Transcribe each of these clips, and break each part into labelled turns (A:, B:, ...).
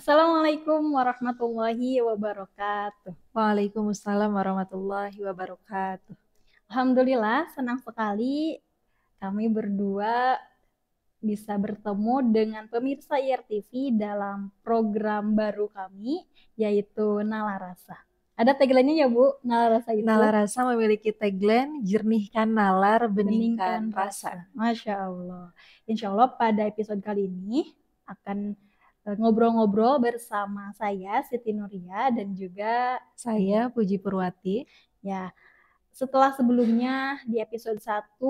A: Assalamualaikum warahmatullahi wabarakatuh. Waalaikumsalam warahmatullahi wabarakatuh. Alhamdulillah, senang sekali kami berdua bisa bertemu dengan pemirsa IRTV e dalam program baru kami, yaitu nalarasa. Ada tagline-nya ya Bu, nalarasa itu? Nala memiliki tagline, jernihkan nalar, beningkan, rasa. Masya Allah. Insya Allah pada episode kali ini akan Eh, ngobrol-ngobrol bersama saya Siti Nuria dan juga saya Puji Purwati. Ya, setelah sebelumnya di episode 1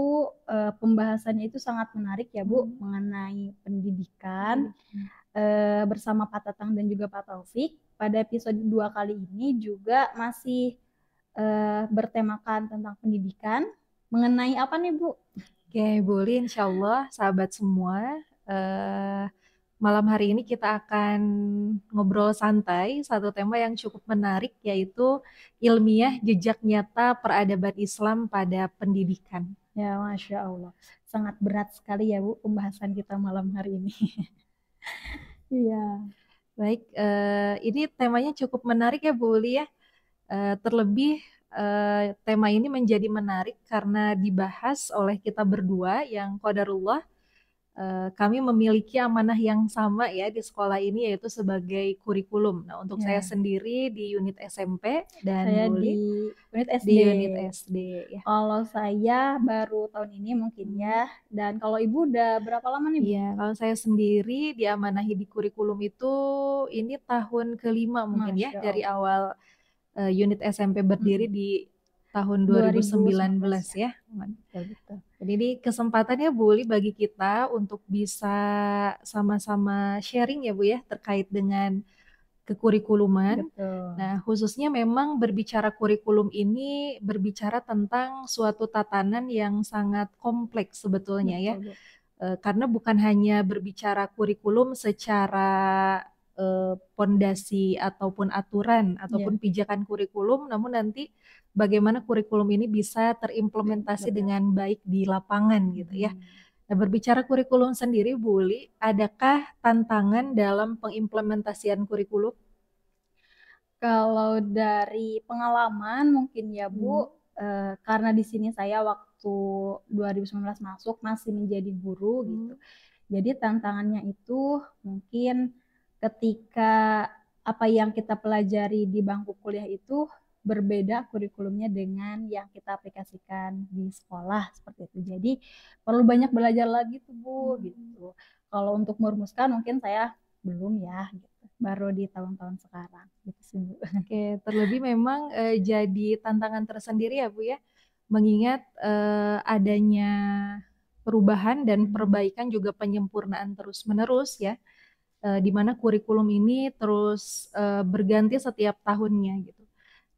A: eh, pembahasannya itu sangat menarik ya Bu hmm. mengenai pendidikan hmm. Eh, bersama Pak Tatang dan juga Pak Taufik. Pada episode 2 kali ini juga masih uh, bertemakan tentang pendidikan. Mengenai apa nih Bu? Oke, boleh insya Allah sahabat semua Uh,
B: Malam hari ini kita akan ngobrol santai satu tema yang cukup menarik yaitu ilmiah jejak nyata peradaban Islam pada pendidikan.
A: Ya, masya Allah, sangat berat sekali ya Bu pembahasan kita malam hari ini. Iya. Baik, uh, ini temanya cukup menarik ya Bu Uli
B: ya. Uh, terlebih uh, tema ini menjadi menarik karena dibahas oleh kita berdua yang kodarullah Eh, kami memiliki amanah yang sama ya di sekolah ini yaitu sebagai kurikulum. Nah, untuk ya. saya sendiri di unit SMP dan saya di unit SD. Di unit SD ya.
A: Kalau saya baru tahun ini mungkin ya. Dan kalau Ibu udah berapa lama nih? Iya, kalau saya sendiri
B: diamanahi di kurikulum itu ini tahun kelima mungkin ya, Masya ya dari awal uh, unit SMP berdiri hmm. di tahun 2019, 2019 ya.
A: belas betul.
B: Jadi ini kesempatannya Bu Uli bagi kita untuk bisa sama-sama sharing ya Bu ya terkait dengan kekurikuluman. Betul. Nah, khususnya memang berbicara kurikulum ini berbicara tentang suatu tatanan yang sangat kompleks sebetulnya ya. Betul, ya. karena bukan hanya berbicara kurikulum secara e, pondasi ataupun aturan ataupun yeah. pijakan kurikulum, namun nanti bagaimana kurikulum ini bisa terimplementasi Betul. dengan baik di lapangan gitu ya. Hmm. Nah, berbicara kurikulum sendiri, Bu Uli, adakah
A: tantangan dalam pengimplementasian kurikulum? Kalau dari pengalaman mungkin ya Bu, hmm. eh, karena di sini saya waktu 2019 masuk masih menjadi guru gitu. hmm. gitu. Jadi tantangannya itu mungkin ketika apa yang kita pelajari di bangku kuliah itu berbeda kurikulumnya dengan yang kita aplikasikan di sekolah seperti itu. Jadi perlu banyak belajar lagi tuh Bu hmm. gitu. Kalau untuk merumuskan mungkin saya belum ya gitu. Baru di tahun-tahun sekarang gitu sih Bu. Oke,
B: terlebih memang e, jadi tantangan tersendiri ya Bu ya. Mengingat e, adanya perubahan dan hmm. perbaikan juga penyempurnaan terus-menerus ya. E, di mana kurikulum ini terus e, berganti setiap tahunnya gitu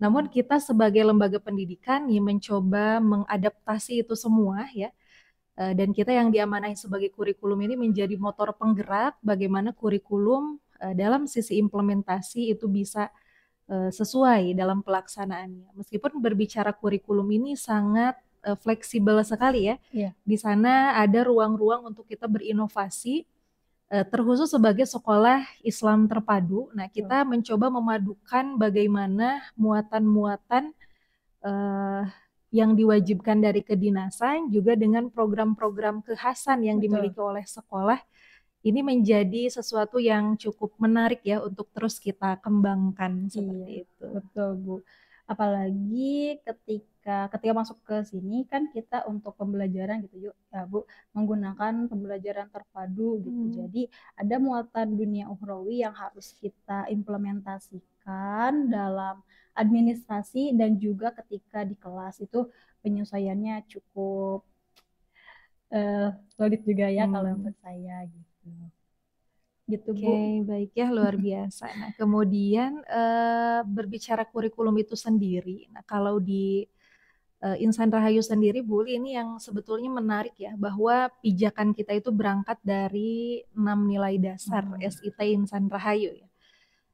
B: namun kita sebagai lembaga pendidikan yang mencoba mengadaptasi itu semua ya. Eh, dan kita yang diamanahi sebagai kurikulum ini menjadi motor penggerak bagaimana kurikulum eh, dalam sisi implementasi itu bisa eh, sesuai dalam pelaksanaannya. Meskipun berbicara kurikulum ini sangat fleksibel sekali ya. Yeah. Di sana ada ruang-ruang untuk kita berinovasi Eh, terkhusus sebagai sekolah Islam terpadu. Nah, kita mencoba memadukan bagaimana muatan-muatan uh, yang diwajibkan dari kedinasan juga dengan program-program kekhasan yang Betul. dimiliki oleh sekolah. Ini menjadi sesuatu yang cukup menarik ya untuk terus kita kembangkan iya, seperti iya, itu. Betul,
A: Bu. Apalagi ketika ketika ketika masuk ke sini kan kita untuk pembelajaran gitu yuk ya Bu menggunakan pembelajaran terpadu gitu. Hmm. Jadi ada muatan dunia ukhrawi yang harus kita implementasikan dalam administrasi dan juga ketika di kelas itu penyesuaiannya cukup uh, solid juga ya hmm. kalau menurut saya gitu
B: gitu okay, Bu. baik ya luar biasa. Nah kemudian uh, berbicara kurikulum itu sendiri, nah kalau di uh, Insan Rahayu sendiri, Bu Uli, ini yang sebetulnya menarik ya, bahwa pijakan kita itu berangkat dari enam nilai dasar hmm. SIT Insan Rahayu ya.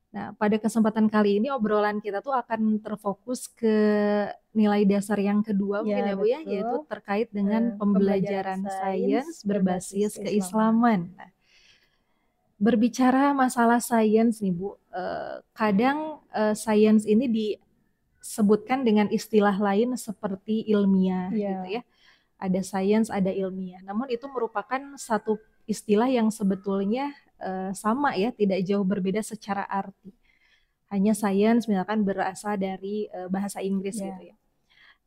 B: Nah, pada kesempatan kali ini obrolan kita tuh akan terfokus ke nilai dasar yang kedua ya, mungkin ya Bu ya, yaitu terkait dengan uh, pembelajaran, pembelajaran sains berbasis keislaman. Nah, berbicara masalah sains nih Bu, uh, kadang uh, sains ini di sebutkan dengan istilah lain seperti ilmiah yeah. gitu ya. Ada sains, ada ilmiah. Namun itu merupakan satu istilah yang sebetulnya uh, sama ya, tidak jauh berbeda secara arti. Hanya sains misalkan berasal dari uh, bahasa Inggris yeah. gitu ya.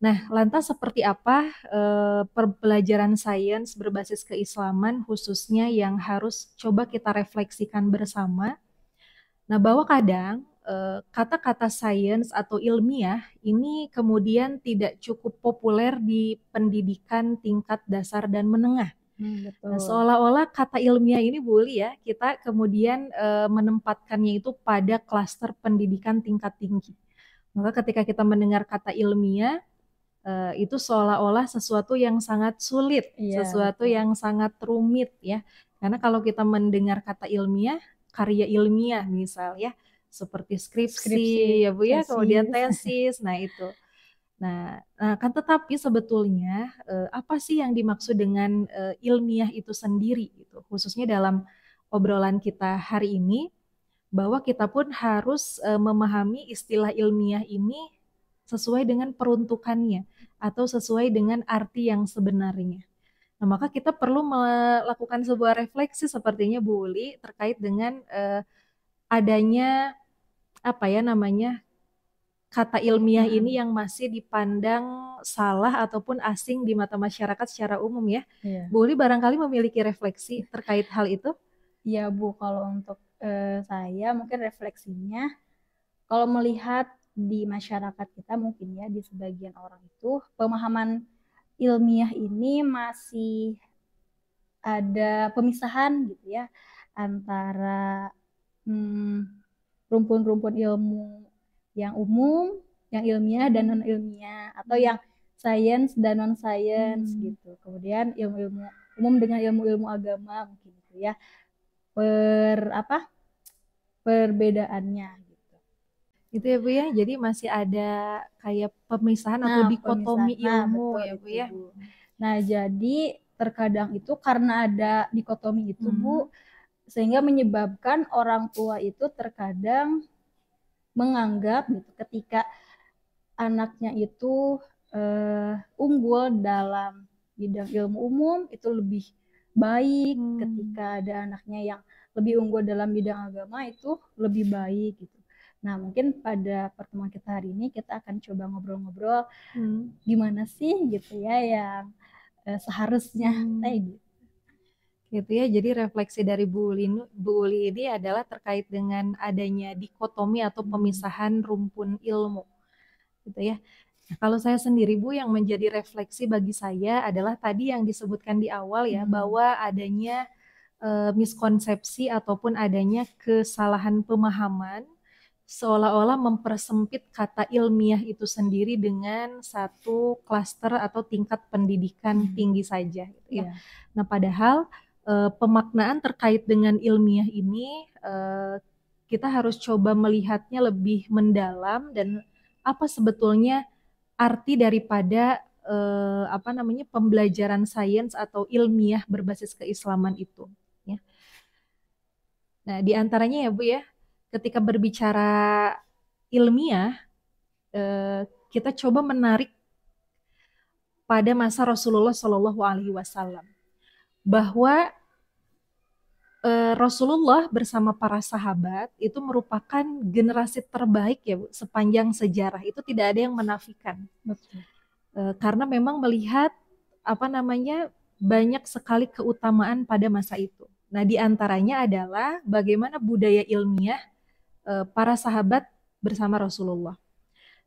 B: Nah, lantas seperti apa uh, eh, pelajaran sains berbasis keislaman khususnya yang harus coba kita refleksikan bersama? Nah, bahwa kadang Eh, kata-kata sains atau ilmiah ini kemudian tidak cukup populer di pendidikan tingkat dasar dan menengah.
A: Hmm, Nah,
B: seolah-olah kata ilmiah ini boleh ya kita kemudian e, menempatkannya itu pada klaster pendidikan tingkat tinggi. Maka ketika kita mendengar kata ilmiah e, itu seolah-olah sesuatu yang sangat sulit, yeah. sesuatu yang sangat rumit ya. Karena kalau kita mendengar kata ilmiah, karya ilmiah misal ya, seperti skripsi, skripsi ya Bu ya, tesis. kemudian tesis. Nah, itu. Nah, nah kan tetapi sebetulnya eh, apa sih yang dimaksud dengan eh, ilmiah itu sendiri gitu. Khususnya dalam obrolan kita hari ini bahwa kita pun harus eh, memahami istilah ilmiah ini sesuai dengan peruntukannya atau sesuai dengan arti yang sebenarnya. Nah, maka kita perlu melakukan sebuah refleksi sepertinya Bu Uli terkait dengan eh, adanya apa ya namanya kata ilmiah hmm. ini yang masih dipandang salah ataupun asing di mata masyarakat
A: secara umum ya. Yeah. Bu Uli barangkali memiliki refleksi terkait hal itu? ya Bu, kalau untuk uh, saya mungkin refleksinya kalau melihat di masyarakat kita mungkin ya di sebagian orang itu pemahaman ilmiah ini masih ada pemisahan gitu ya antara Hmm, rumpun-rumpun ilmu yang umum, yang ilmiah dan non ilmiah atau hmm. yang science dan non science hmm. gitu. Kemudian ilmu-ilmu umum dengan ilmu-ilmu agama mungkin gitu ya. Per apa? perbedaannya gitu. Itu ya Bu ya. Jadi masih ada kayak pemisahan nah, atau dikotomi pemisahan. Nah, ilmu nah, betul, ya Bu ya. Nah, jadi terkadang itu karena ada dikotomi itu hmm. Bu sehingga menyebabkan orang tua itu terkadang menganggap gitu ketika anaknya itu uh, unggul dalam bidang ilmu umum itu lebih baik hmm. ketika ada anaknya yang lebih unggul dalam bidang agama itu lebih baik gitu. Nah, mungkin pada pertemuan kita hari ini kita akan coba ngobrol-ngobrol hmm. gimana sih gitu ya yang uh, seharusnya hmm. kayak gitu gitu ya. Jadi refleksi dari Bu Uli,
B: Bu Uli ini adalah terkait dengan adanya dikotomi atau pemisahan rumpun ilmu, gitu ya. Nah, kalau saya sendiri Bu yang menjadi refleksi bagi saya adalah tadi yang disebutkan di awal ya hmm. bahwa adanya e, miskonsepsi ataupun adanya kesalahan pemahaman seolah-olah mempersempit kata ilmiah itu sendiri dengan satu klaster atau tingkat pendidikan hmm. tinggi saja gitu ya. Yeah. Nah, padahal uh, pemaknaan terkait dengan ilmiah ini uh, kita harus coba melihatnya lebih mendalam dan apa sebetulnya arti daripada uh, apa namanya pembelajaran sains atau ilmiah berbasis keislaman itu ya. Nah, di antaranya ya Bu ya, ketika berbicara ilmiah kita coba menarik pada masa Rasulullah Shallallahu alaihi wasallam bahwa eh, Rasulullah bersama para sahabat itu merupakan generasi terbaik ya Bu sepanjang sejarah itu tidak ada yang menafikan. Betul. Eh, karena memang melihat apa namanya banyak sekali keutamaan pada masa itu. Nah, diantaranya adalah bagaimana budaya ilmiah eh, para sahabat bersama Rasulullah.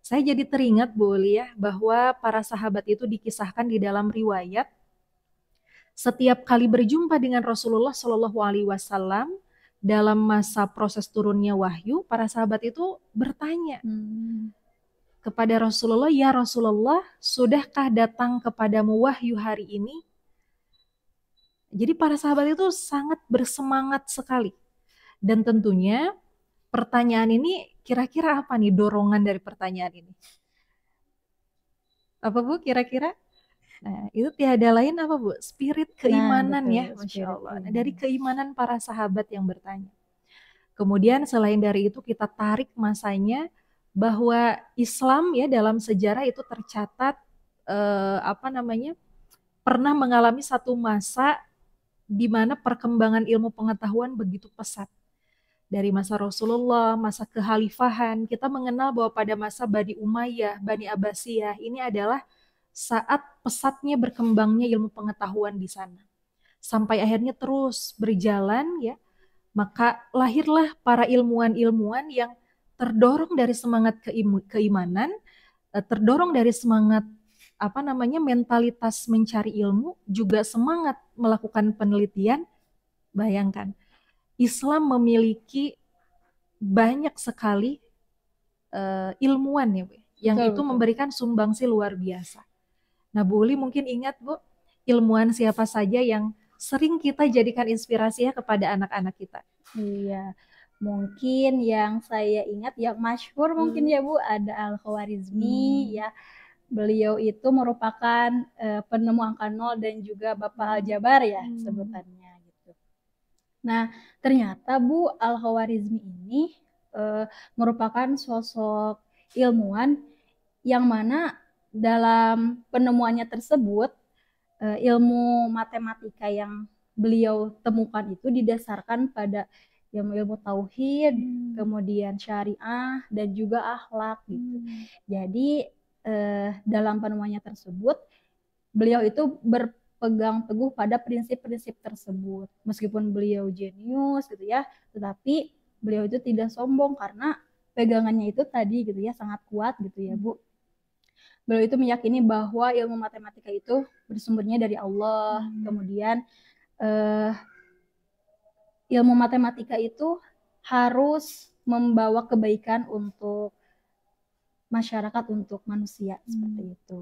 B: Saya jadi teringat Bu ya bahwa para sahabat itu dikisahkan di dalam riwayat setiap kali berjumpa dengan Rasulullah Shallallahu Alaihi Wasallam dalam masa proses turunnya wahyu, para sahabat itu bertanya
A: hmm.
B: kepada Rasulullah, ya Rasulullah, sudahkah datang kepadamu wahyu hari ini? Jadi para sahabat itu sangat bersemangat sekali. Dan tentunya pertanyaan ini kira-kira apa nih dorongan dari pertanyaan ini? Apa Bu kira-kira? Nah, itu tiada lain apa Bu? Spirit nah, keimanan nah, ya, Masya
A: Allah. Nah, dari
B: keimanan para sahabat yang bertanya. Kemudian selain dari itu kita tarik masanya bahwa Islam ya dalam sejarah itu tercatat eh, apa namanya pernah mengalami satu masa di mana perkembangan ilmu pengetahuan begitu pesat. Dari masa Rasulullah, masa kehalifahan, kita mengenal bahwa pada masa Bani Umayyah, Bani Abbasiyah ini adalah saat pesatnya berkembangnya ilmu pengetahuan di sana. Sampai akhirnya terus berjalan ya, maka lahirlah para ilmuwan-ilmuwan yang terdorong dari semangat keimanan, eh, terdorong dari semangat apa namanya mentalitas mencari ilmu, juga semangat melakukan penelitian. Bayangkan, Islam memiliki banyak sekali uh, ilmuwan ya, ya, yang betul, itu memberikan sumbangsi luar biasa. Nah, Bu Uli mungkin ingat, Bu, ilmuwan siapa saja yang sering kita jadikan inspirasi ya kepada anak-anak kita.
A: Iya. Mungkin yang saya ingat yang masyhur hmm. mungkin ya Bu ada Al-Khwarizmi hmm. ya. Beliau itu merupakan uh, penemu angka nol dan juga Bapak Al-Jabar ya hmm. sebutannya gitu. Nah, ternyata Bu Al-Khwarizmi ini uh, merupakan sosok ilmuwan yang mana dalam penemuannya tersebut eh, ilmu matematika yang beliau temukan itu didasarkan pada ilmu-ilmu tauhid, hmm. kemudian syariah dan juga akhlak gitu. Hmm. Jadi eh, dalam penemuannya tersebut beliau itu berpegang teguh pada prinsip-prinsip tersebut. Meskipun beliau jenius gitu ya, tetapi beliau itu tidak sombong karena pegangannya itu tadi gitu ya sangat kuat gitu ya, Bu. Hmm beliau itu meyakini bahwa ilmu matematika itu bersumbernya dari Allah. Hmm. Kemudian uh, ilmu matematika itu harus membawa kebaikan untuk masyarakat, untuk manusia hmm. seperti itu.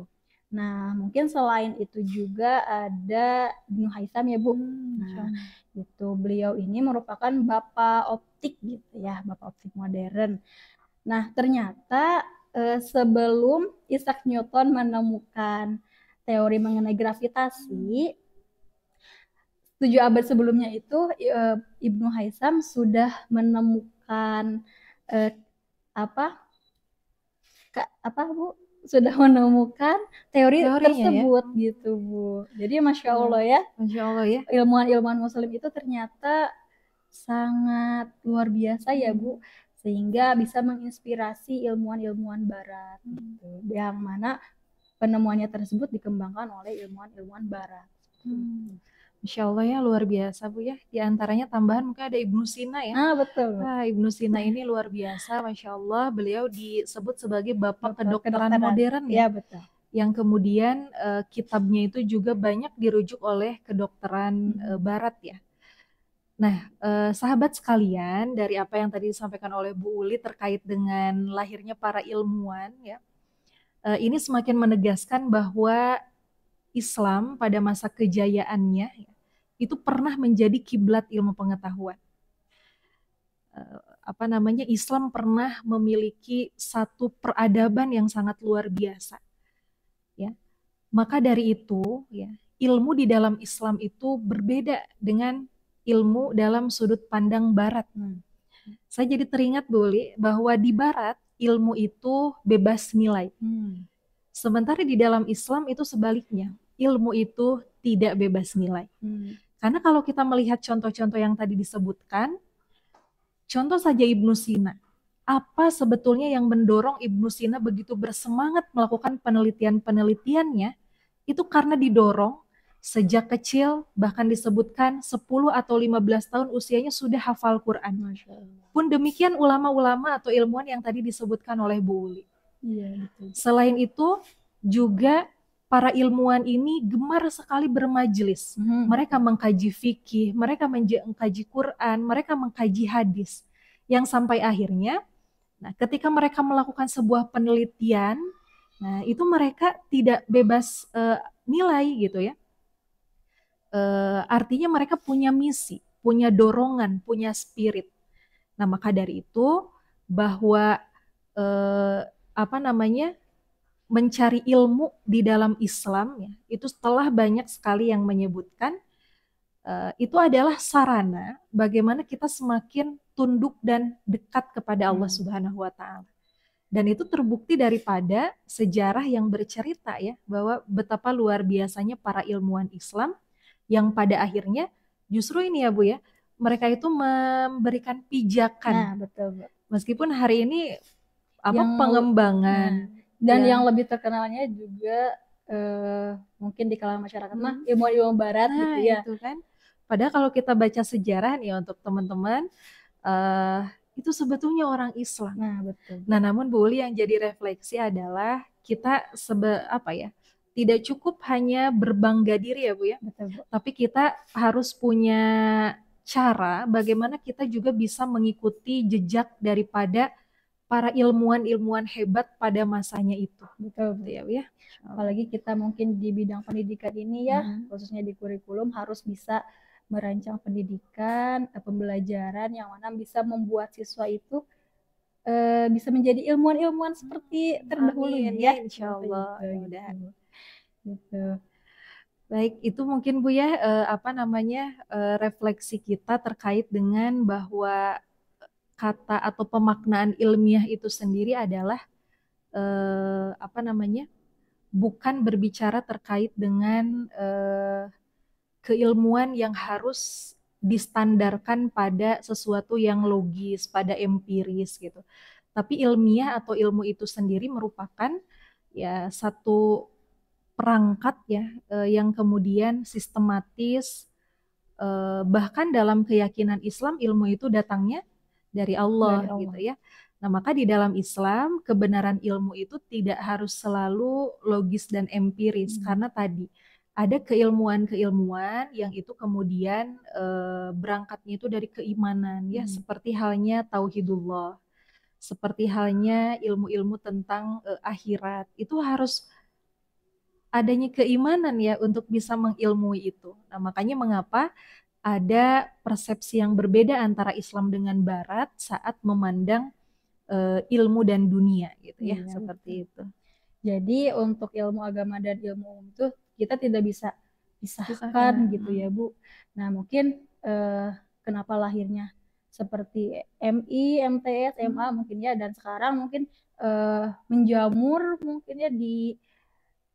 A: Nah, mungkin selain itu juga ada Ibnu Haitham ya, Bu. Hmm, nah, itu beliau ini merupakan bapak optik gitu ya, bapak optik modern. Nah, ternyata uh, sebelum Isaac Newton menemukan teori mengenai gravitasi, tujuh abad sebelumnya itu uh, Ibnu Haisam sudah menemukan uh, apa? Ka, apa Bu? Sudah menemukan teori Teorinya, ya? tersebut ya? gitu Bu. Jadi masya hmm, Allah ya. Masya Allah ya. Ilmuwan-ilmuwan Muslim itu ternyata sangat luar biasa ya Bu sehingga bisa menginspirasi ilmuwan-ilmuwan barat gitu. yang mana penemuannya tersebut dikembangkan oleh ilmuwan-ilmuwan barat.
B: Hmm. Insya Allah ya luar biasa Bu ya. Di antaranya tambahan mungkin ada Ibnu Sina ya. Ah betul. Ah Ibnu Sina ini luar biasa, masya Allah. Beliau disebut sebagai bapak betul, kedokteran, kedokteran modern ya. Ya betul. Yang kemudian uh, kitabnya itu juga banyak dirujuk oleh kedokteran hmm. uh, Barat ya. Nah, eh, sahabat sekalian, dari apa yang tadi disampaikan oleh Bu Uli terkait dengan lahirnya para ilmuwan, ya, eh, ini semakin menegaskan bahwa Islam pada masa kejayaannya ya, itu pernah menjadi kiblat ilmu pengetahuan. Eh, apa namanya Islam pernah memiliki satu peradaban yang sangat luar biasa. Ya, maka dari itu, ya, ilmu di dalam Islam itu berbeda dengan ilmu dalam sudut pandang barat. Hmm. Saya jadi teringat boleh bahwa di barat ilmu itu bebas nilai. Hmm. Sementara di dalam Islam itu sebaliknya. Ilmu itu tidak bebas nilai. Hmm. Karena kalau kita melihat contoh-contoh yang tadi disebutkan, contoh saja Ibnu Sina. Apa sebetulnya yang mendorong Ibnu Sina begitu bersemangat melakukan penelitian-penelitiannya? Itu karena didorong sejak kecil bahkan disebutkan 10 atau 15 tahun usianya sudah hafal Quran. Pun demikian ulama-ulama atau ilmuwan yang tadi disebutkan oleh Bu Uli. Iya, Selain itu juga para ilmuwan ini gemar sekali bermajelis. Hmm. Mereka mengkaji fikih, mereka mengkaji Quran, mereka mengkaji hadis. Yang sampai akhirnya nah ketika mereka melakukan sebuah penelitian, nah itu mereka tidak bebas uh, nilai gitu ya Uh, artinya mereka punya misi, punya dorongan, punya spirit. Nah, maka dari itu bahwa uh, apa namanya mencari ilmu di dalam Islam ya, itu setelah banyak sekali yang menyebutkan uh, itu adalah sarana bagaimana kita semakin tunduk dan dekat kepada Allah hmm. Subhanahu wa taala. Dan itu terbukti daripada sejarah yang bercerita ya bahwa betapa luar biasanya para ilmuwan Islam yang pada akhirnya justru ini ya Bu ya, mereka itu memberikan pijakan. Nah, betul Bu. Meskipun hari ini apa yang, pengembangan nah, dan ya. yang lebih
A: terkenalnya juga uh, mungkin di kalangan masyarakat hmm. mah ilmu-ilmu barat nah, gitu ya. Itu kan.
B: Padahal kalau kita baca sejarah nih ya, untuk teman-teman uh, itu sebetulnya orang Islam. Nah, betul. Nah, namun Bu Uli yang jadi refleksi adalah kita sebe apa ya? tidak cukup hanya berbangga diri ya Bu ya. Betul. Tapi kita harus punya cara bagaimana kita juga bisa mengikuti jejak daripada para ilmuwan-ilmuwan hebat pada
A: masanya itu. Betul, betul gitu ya, Bu ya. Apalagi kita mungkin di bidang pendidikan ini ya, hmm. khususnya di kurikulum harus bisa merancang pendidikan, eh, pembelajaran yang mana bisa membuat siswa itu e, bisa menjadi ilmuwan-ilmuwan seperti mm-hmm. terdahulu ya. Gitu Insya Allah. Ya, ya. Gitu. Baik,
B: itu mungkin Bu ya eh, apa namanya eh, refleksi kita terkait dengan bahwa eh, kata atau pemaknaan ilmiah itu sendiri adalah apa namanya? bukan berbicara terkait dengan keilmuan yang harus distandarkan pada sesuatu yang logis, pada empiris gitu. Tapi ilmiah atau ilmu itu sendiri merupakan ya satu perangkat ya eh, yang kemudian sistematis eh, bahkan dalam keyakinan Islam ilmu itu datangnya dari Allah, dari Allah. gitu ya. Nah, maka di dalam Islam kebenaran ilmu itu tidak harus selalu logis dan empiris hmm. karena tadi ada keilmuan-keilmuan yang itu kemudian e, berangkatnya itu dari keimanan ya hmm. seperti halnya tauhidullah seperti halnya ilmu-ilmu tentang e, akhirat itu harus adanya keimanan ya untuk bisa mengilmui itu. Nah, makanya mengapa ada persepsi yang berbeda antara Islam dengan Barat saat memandang uh, ilmu dan dunia gitu ya, iya, seperti
A: betul. itu. Jadi untuk ilmu agama dan ilmu umum itu kita tidak bisa pisahkan, pisahkan. gitu ya, hmm. Bu. Nah, mungkin uh, kenapa lahirnya seperti MI, MTS, MA hmm. mungkin ya dan sekarang mungkin uh, menjamur mungkin ya di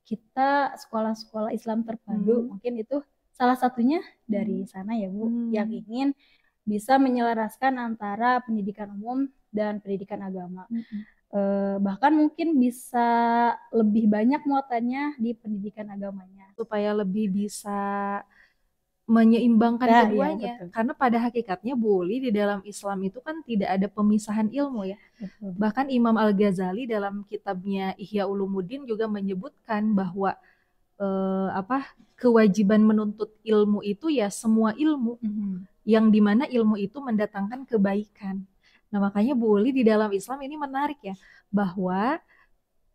A: kita sekolah-sekolah Islam terpadu hmm. mungkin itu salah satunya dari sana ya Bu hmm. yang ingin bisa menyelaraskan antara pendidikan umum dan pendidikan agama. Hmm. Eh, bahkan mungkin bisa lebih banyak muatannya di pendidikan agamanya supaya lebih
B: bisa menyeimbangkan nah, iya, keduanya Ya, karena pada hakikatnya boleh di dalam Islam itu kan tidak ada pemisahan ilmu ya betul. bahkan Imam Al Ghazali dalam kitabnya Ihya Ulumuddin juga menyebutkan bahwa eh, apa kewajiban menuntut ilmu itu ya semua ilmu mm -hmm. yang dimana ilmu itu mendatangkan kebaikan nah makanya boleh di dalam Islam ini menarik ya bahwa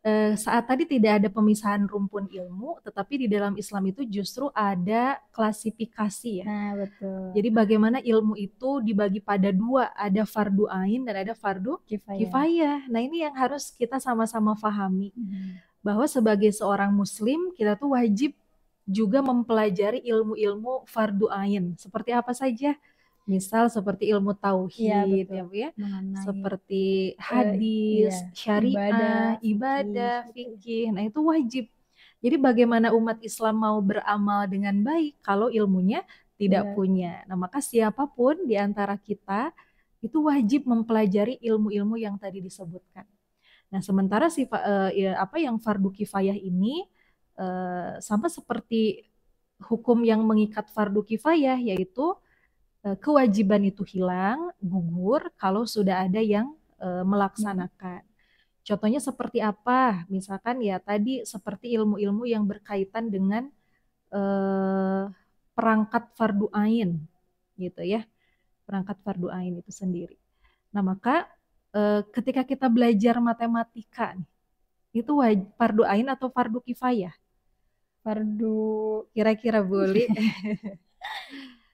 B: eh, saat tadi tidak ada pemisahan rumpun ilmu, tetapi di dalam Islam itu justru ada klasifikasi ya. Nah, betul. Jadi bagaimana ilmu itu dibagi pada dua, ada fardu ain dan ada fardu kifayah. kifayah. Nah ini yang harus kita sama-sama fahami
A: hmm.
B: bahwa sebagai seorang Muslim kita tuh wajib juga mempelajari ilmu-ilmu fardu ain. Seperti apa saja? misal seperti ilmu tauhid ya, betul. ya, ya seperti hadis, ya, syariah, ibadah, ibadah fikih. Nah, itu wajib. Jadi bagaimana umat Islam mau beramal dengan baik kalau ilmunya tidak ya. punya. Nah, maka siapapun di antara kita itu wajib mempelajari ilmu-ilmu yang tadi disebutkan. Nah, sementara si uh, ya, apa yang fardu kifayah ini uh, sama seperti hukum yang mengikat fardu kifayah yaitu Eh, kewajiban itu hilang, gugur kalau sudah ada yang eh, melaksanakan. Hmm. Contohnya seperti apa? Misalkan ya tadi seperti ilmu-ilmu yang berkaitan dengan eh, perangkat fardu ain gitu ya. Perangkat fardu ain itu sendiri. Nah, maka eh, ketika kita belajar matematika itu fardu ain atau fardu kifayah? Fardu kira-kira boleh.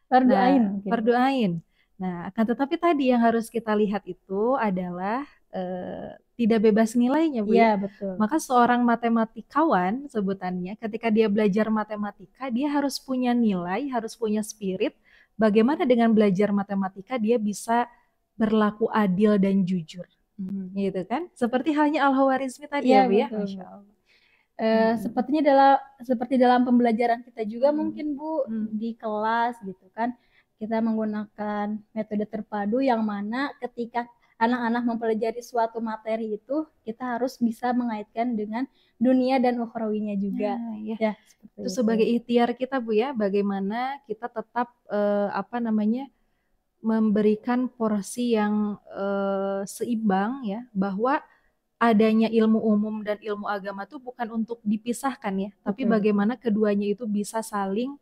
A: Perduain. Nah, okay. Perduain.
B: Nah, akan tetapi tadi yang harus kita lihat itu adalah eh, tidak bebas nilainya, Bu. Iya, ya. betul. Maka seorang matematikawan sebutannya ketika dia belajar matematika, dia harus punya nilai, harus punya spirit bagaimana dengan belajar matematika dia bisa berlaku adil dan jujur. Hmm. Gitu kan? Seperti halnya al khwarizmi tadi ya, ya Bu ya. Masya
A: Allah. Uh, hmm. sepertinya dalam seperti dalam pembelajaran kita juga hmm. mungkin Bu hmm. di kelas gitu kan kita menggunakan metode terpadu yang mana ketika anak-anak mempelajari suatu materi itu kita harus bisa mengaitkan dengan dunia dan ukhrawinya juga ah, iya. ya, ya, ya
B: itu, itu sebagai ikhtiar kita Bu ya bagaimana kita tetap uh, apa namanya memberikan porsi yang uh, seimbang ya bahwa adanya ilmu umum dan ilmu agama itu bukan untuk dipisahkan ya, tapi bagaimana keduanya itu bisa saling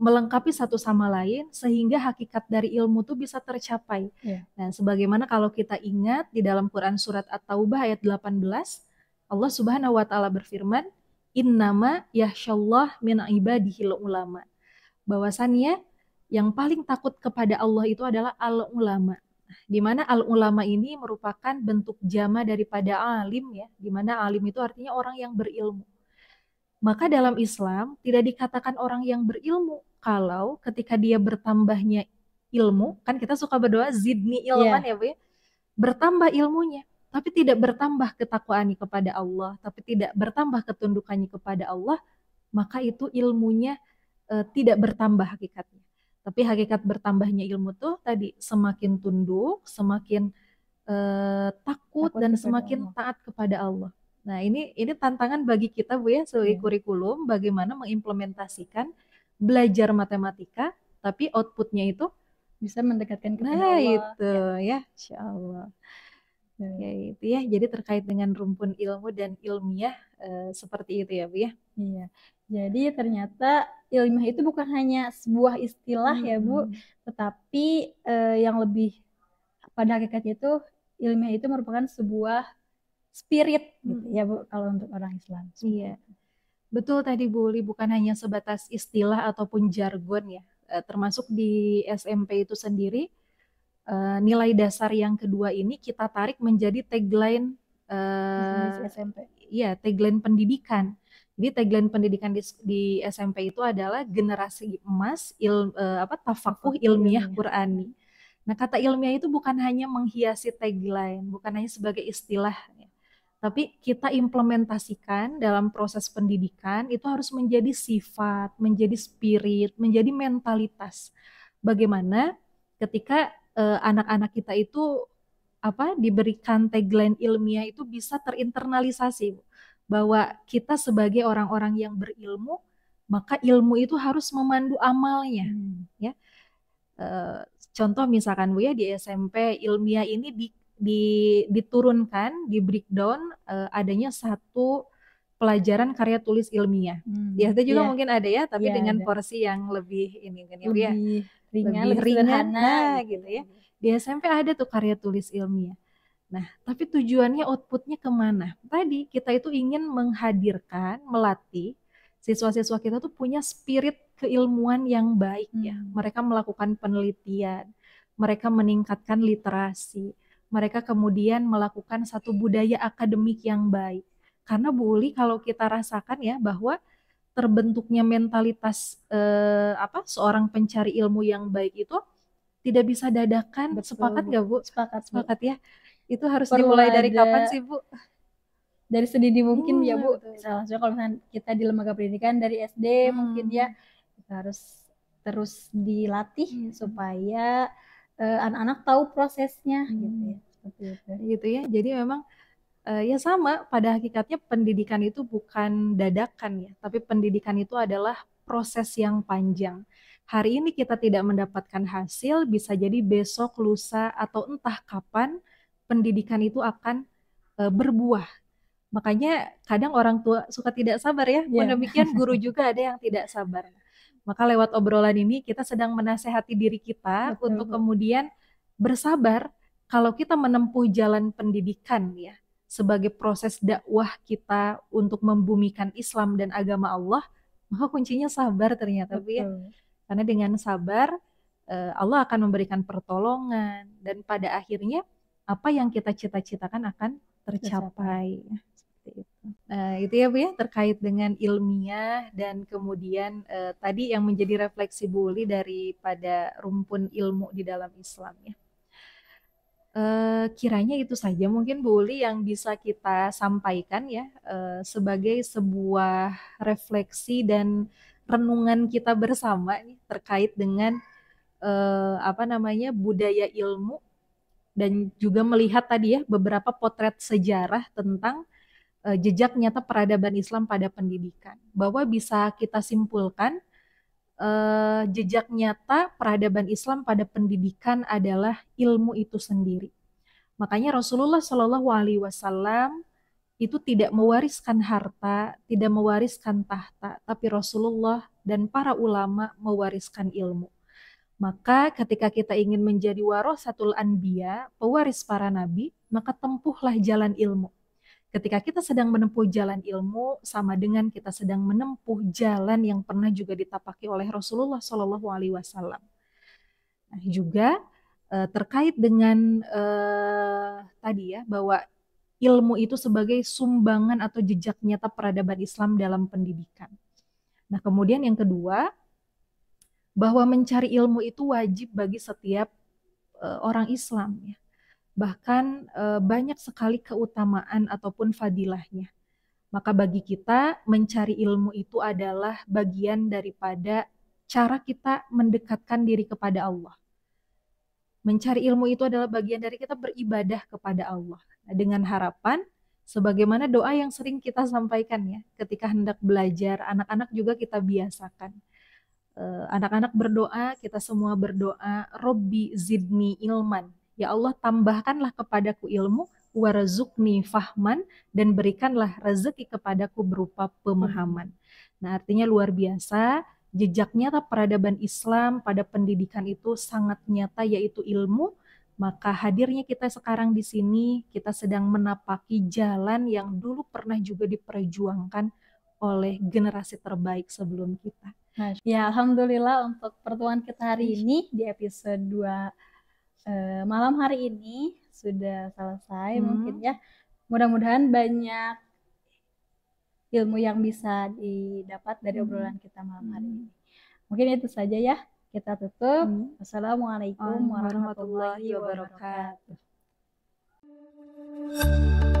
B: melengkapi satu sama lain sehingga hakikat dari ilmu itu bisa tercapai. Yeah. Nah, sebagaimana kalau kita ingat di dalam Quran surat At-Taubah ayat 18, Allah Subhanahu wa taala berfirman, "Innama yahsyallah min ibadihil ulama." Bahwasannya yang paling takut kepada Allah itu adalah al ulama di mana al ulama ini merupakan bentuk jama daripada alim ya, di mana alim itu artinya orang yang berilmu. Maka dalam Islam tidak dikatakan orang yang berilmu kalau ketika dia bertambahnya ilmu, kan kita suka berdoa zidni iya. ilman yeah. ya Bu ya. Bertambah ilmunya, tapi tidak bertambah ketakwaannya kepada Allah, tapi tidak bertambah ketundukannya kepada Allah, maka itu ilmunya e, tidak bertambah hakikatnya. Tapi hakikat bertambahnya ilmu tuh tadi semakin tunduk, semakin uh, takut, takut dan semakin Allah. taat kepada Allah. Nah, ini ini tantangan bagi kita Bu ya sebagai yeah. kurikulum bagaimana mengimplementasikan belajar matematika tapi outputnya itu bisa mendekatkan kepada nah, Allah. itu
A: ya, ya Nah Allah. Ya. ya itu ya. Jadi terkait dengan rumpun ilmu dan ilmiah uh, seperti itu ya Bu ya. Iya. Jadi ternyata ilmiah itu bukan hanya sebuah istilah hmm. ya Bu, hmm. tetapi eh, yang lebih pada hakikatnya itu ilmiah itu merupakan sebuah spirit gitu hmm. gitu ya Bu kalau untuk orang Islam. Iya. Betul tadi Bu Li bukan hanya sebatas istilah
B: ataupun jargon ya. Eh, termasuk di SMP itu sendiri eh, nilai dasar yang kedua ini kita tarik menjadi tagline eh, SMP. Iya, tagline pendidikan jadi tagline pendidikan di, di SMP itu adalah generasi emas il, uh, apa tafakuh ilmiah Qurani. Nah, kata ilmiah itu bukan hanya menghiasi tagline, bukan hanya sebagai istilah ya. tapi kita implementasikan dalam proses pendidikan itu harus menjadi sifat, menjadi spirit, menjadi mentalitas. Bagaimana ketika eh, anak-anak uh, kita itu apa diberikan tagline ilmiah itu bisa terinternalisasi bahwa kita sebagai orang-orang yang berilmu maka ilmu itu harus memandu amalnya hmm. ya e, contoh misalkan bu ya di SMP ilmiah ini di, di diturunkan di breakdown e, adanya satu pelajaran karya tulis ilmiah hmm. di SD juga yeah. mungkin ada ya tapi yeah, dengan ada. porsi yang lebih ini kan lebih lebih ringan lebih, ringan sederhana, nah, gitu ya gitu. di SMP ada tuh karya tulis ilmiah Nah, tapi tujuannya outputnya kemana? Tadi kita itu ingin menghadirkan, melatih siswa-siswa kita tuh punya spirit keilmuan yang baik ya. hmm. ya. Mereka melakukan penelitian, mereka meningkatkan literasi, mereka kemudian melakukan satu budaya akademik yang baik. Karena bully kalau kita rasakan ya bahwa terbentuknya mentalitas eh, apa seorang pencari ilmu yang baik itu tidak bisa dadakan Betul, sepakat gak
A: bu sepakat sepakat ya itu harus Perlu dimulai dari kapan sih Bu? Dari sedini mungkin ya, hmm, ya Bu. misalnya kalau misalnya kita di lembaga pendidikan dari SD hmm. mungkin ya kita harus terus dilatih hmm. supaya eh, anak-anak uh, tahu prosesnya hmm. gitu ya. Gitu ya. Jadi memang uh, ya sama pada hakikatnya
B: pendidikan itu bukan dadakan ya, tapi pendidikan itu adalah proses yang panjang. Hari ini kita tidak mendapatkan hasil, bisa jadi besok, lusa, atau entah kapan pendidikan itu akan uh, berbuah. Makanya kadang orang tua suka tidak sabar ya. Yeah. Iya. demikian guru juga ada yang tidak sabar. Maka lewat obrolan ini kita sedang menasehati diri kita betul, untuk kemudian bersabar kalau kita menempuh jalan pendidikan ya sebagai proses dakwah kita untuk membumikan Islam dan agama Allah, maka kuncinya sabar ternyata ya. Betul. ya. Karena dengan sabar eh, Allah akan memberikan pertolongan dan pada akhirnya apa yang kita cita-citakan akan tercapai. Nah, itu ya Bu ya terkait dengan ilmiah dan kemudian eh, tadi yang menjadi refleksi buli daripada rumpun ilmu di dalam Islam ya. Eh, kiranya itu saja mungkin Bu yang bisa kita sampaikan ya eh, sebagai sebuah refleksi dan renungan kita bersama nih terkait dengan eh, apa namanya budaya ilmu dan juga melihat tadi ya beberapa potret sejarah tentang uh, jejak nyata peradaban Islam pada pendidikan. Bahwa bisa kita simpulkan uh, jejak nyata peradaban Islam pada pendidikan adalah ilmu itu sendiri. Makanya Rasulullah Shallallahu Alaihi Wasallam itu tidak mewariskan harta, tidak mewariskan tahta, tapi Rasulullah dan para ulama mewariskan ilmu. Maka ketika kita ingin menjadi warosatul anbiya, pewaris para nabi, maka tempuhlah jalan ilmu. Ketika kita sedang menempuh jalan ilmu, sama dengan kita sedang menempuh jalan yang pernah juga ditapaki oleh Rasulullah Shallallahu Alaihi Wasallam. Nah, juga eh, terkait dengan eh, tadi ya bahwa ilmu itu sebagai sumbangan atau jejak nyata peradaban Islam dalam pendidikan. Nah, kemudian yang kedua, bahwa mencari ilmu itu wajib bagi setiap uh, orang Islam ya. Bahkan uh, banyak sekali keutamaan ataupun fadilahnya. Maka bagi kita mencari ilmu itu adalah bagian daripada cara kita mendekatkan diri kepada Allah. Mencari ilmu itu adalah bagian dari kita beribadah kepada Allah. Nah, dengan harapan sebagaimana doa yang sering kita sampaikan ya, ketika hendak belajar anak-anak juga kita biasakan Eh, anak-anak berdoa, kita semua berdoa, Robbi zidni ilman. Ya Allah, tambahkanlah kepadaku ilmu, warazukni fahman, dan berikanlah rezeki kepadaku berupa pemahaman. Nah, artinya luar biasa, jejak nyata peradaban Islam pada pendidikan itu sangat nyata, yaitu ilmu, maka hadirnya kita sekarang di sini, kita sedang menapaki jalan yang dulu pernah juga diperjuangkan oleh generasi terbaik sebelum kita. Nah,
A: ya alhamdulillah untuk pertemuan kita hari ini di episode 2 eh, malam hari ini sudah selesai hmm. mungkin ya. Mudah-mudahan banyak ilmu yang bisa didapat dari hmm. obrolan kita malam hari hmm. ini. Mungkin itu saja ya. Kita tutup. Hmm. Wassalamualaikum warahmatullahi wabarakatuh.